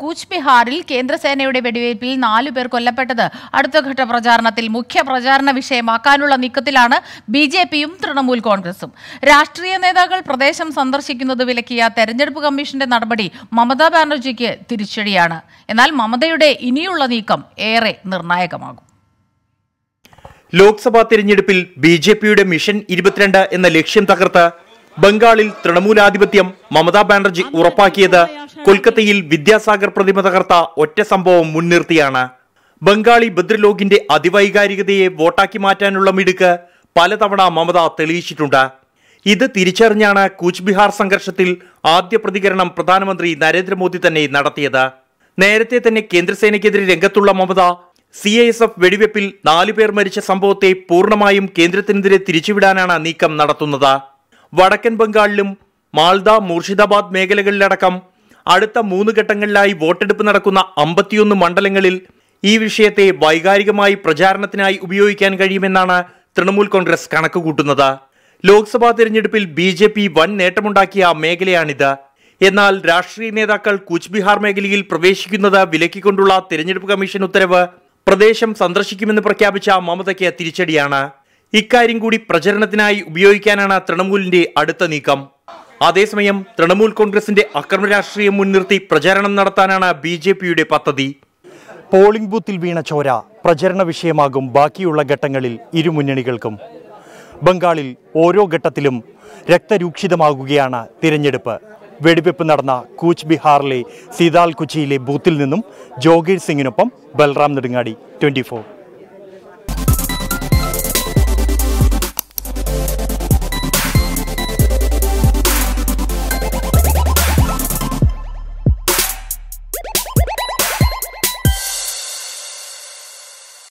കൂച്ച് ബിഹാറിൽ കേന്ദ്രസേനയുടെ വെടിവയ്പിൽ നാലു പേർ കൊല്ലപ്പെട്ടത് അടുത്തഘട്ട പ്രചാരണത്തിൽ മുഖ്യ പ്രചാരണ വിഷയമാക്കാനുള്ള നീക്കത്തിലാണ് ബി ജെ പിയും തൃണമൂൽ കോൺഗ്രസും രാഷ്ട്രീയ നേതാക്കൾ പ്രദേശം സന്ദർശിക്കുന്നത് വിലക്കിയ തെരഞ്ഞെടുപ്പ് കമ്മീഷന്റെ നടപടി മമതാ ബാനർജിക്ക് തിരിച്ചടിയാണ് എന്നാൽ മമതയുടെ ഇനിയുള്ള നീക്കം ഏറെ നിർണായകമാകും ലോക്സഭാ തിരഞ്ഞെടുപ്പിൽ ബി ജെ പിയുടെ മിഷൻ ഇരുപത്തിരണ്ട് എന്ന ലക്ഷ്യം തകർത്ത് ബംഗാളിൽ തൃണമൂലാധിപത്യം മമതാ ബാനർജി ഉറപ്പാക്കിയത് കൊൽക്കത്തയിൽ വിദ്യാസാഗർ പ്രതിമ തകർത്ത ഒറ്റ സംഭവം മുൻനിർത്തിയാണ് ബംഗാളി ബദ്രലോകിന്റെ അതിവൈകാരികതയെ വോട്ടാക്കി മാറ്റാനുള്ള മിടുക്ക് പലതവണ മമത തെളിയിച്ചിട്ടുണ്ട് ഇത് തിരിച്ചറിഞ്ഞാണ് കൂച്ച് ബിഹാർ സംഘർഷത്തിൽ ആദ്യ പ്രതികരണം പ്രധാനമന്ത്രി നരേന്ദ്രമോദി തന്നെ നടത്തിയത് നേരത്തെ തന്നെ കേന്ദ്രസേനയ്ക്കെതിരെ രംഗത്തുള്ള Mamata C I S F വെടിവെപ്പിൽ നാലുപേർ മരിച്ച സംഭവത്തെ പൂർണ്ണമായും കേന്ദ്രത്തിനെതിരെ തിരിച്ചുവിടാനാണ് നീക്കം നടത്തുന്നത് വടക്കൻ ബംഗാളിലും മാൽദ മൂർഷിദാബാദ് മേഖലകളിലടക്കം അടുത്ത മൂന്ന് ഘട്ടങ്ങളിലായി വോട്ടെടുപ്പ് നടക്കുന്ന അമ്പത്തിയൊന്ന് മണ്ഡലങ്ങളിൽ ഈ വിഷയത്തെ വൈകാരികമായി പ്രചാരണത്തിനായി ഉപയോഗിക്കാൻ കഴിയുമെന്നാണ് തൃണമൂൽ കോൺഗ്രസ് കണക്കുകൂട്ടുന്നത് ലോക്സഭാ തെരഞ്ഞെടുപ്പിൽ ബി ജെ പി വൻ നേട്ടമുണ്ടാക്കിയ മേഖലയാണിത് എന്നാൽ രാഷ്ട്രീയ നേതാക്കൾ കൂച്ച്ബിഹാർ മേഖലയിൽ പ്രവേശിക്കുന്നത് വിലക്കിക്കൊണ്ടുള്ള തെരഞ്ഞെടുപ്പ് കമ്മീഷൻ ഉത്തരവ് പ്രദേശം സന്ദർശിക്കുമെന്ന് പ്രഖ്യാപിച്ച മമതയ്ക്ക് തിരിച്ചടിയാണ് ഇക്കാര്യം കൂടി പ്രചരണത്തിനായി ഉപയോഗിക്കാനാണ് തൃണമൂലിന്റെ അടുത്ത നീക്കം അതേസമയം തൃണമൂൽ കോൺഗ്രസിന്റെ അക്രമ രാഷ്ട്രീയം മുൻനിർത്തി പ്രചാരണം നടത്താനാണ് ബി ജെ പിയുടെ പദ്ധതി പോളിംഗ് ബൂത്തിൽ വീണ ചോര പ്രചരണ വിഷയമാകും ബാക്കിയുള്ള ഘട്ടങ്ങളിൽ ഇരുമുന്നണികൾക്കും ബംഗാളിൽ ഓരോ ഘട്ടത്തിലും രക്തരൂക്ഷിതമാകുകയാണ് തിരഞ്ഞെടുപ്പ് വെടിവെപ്പ് നടന്ന കൂച്ച് ബിഹാറിലെ സീതാൽ കുച്ചിയിലെ ബൂത്തിൽ നിന്നും ജോഗീർ സിംഗിനൊപ്പം ബൽറാം നെടുങ്ങാടി ട്വൻറ്റി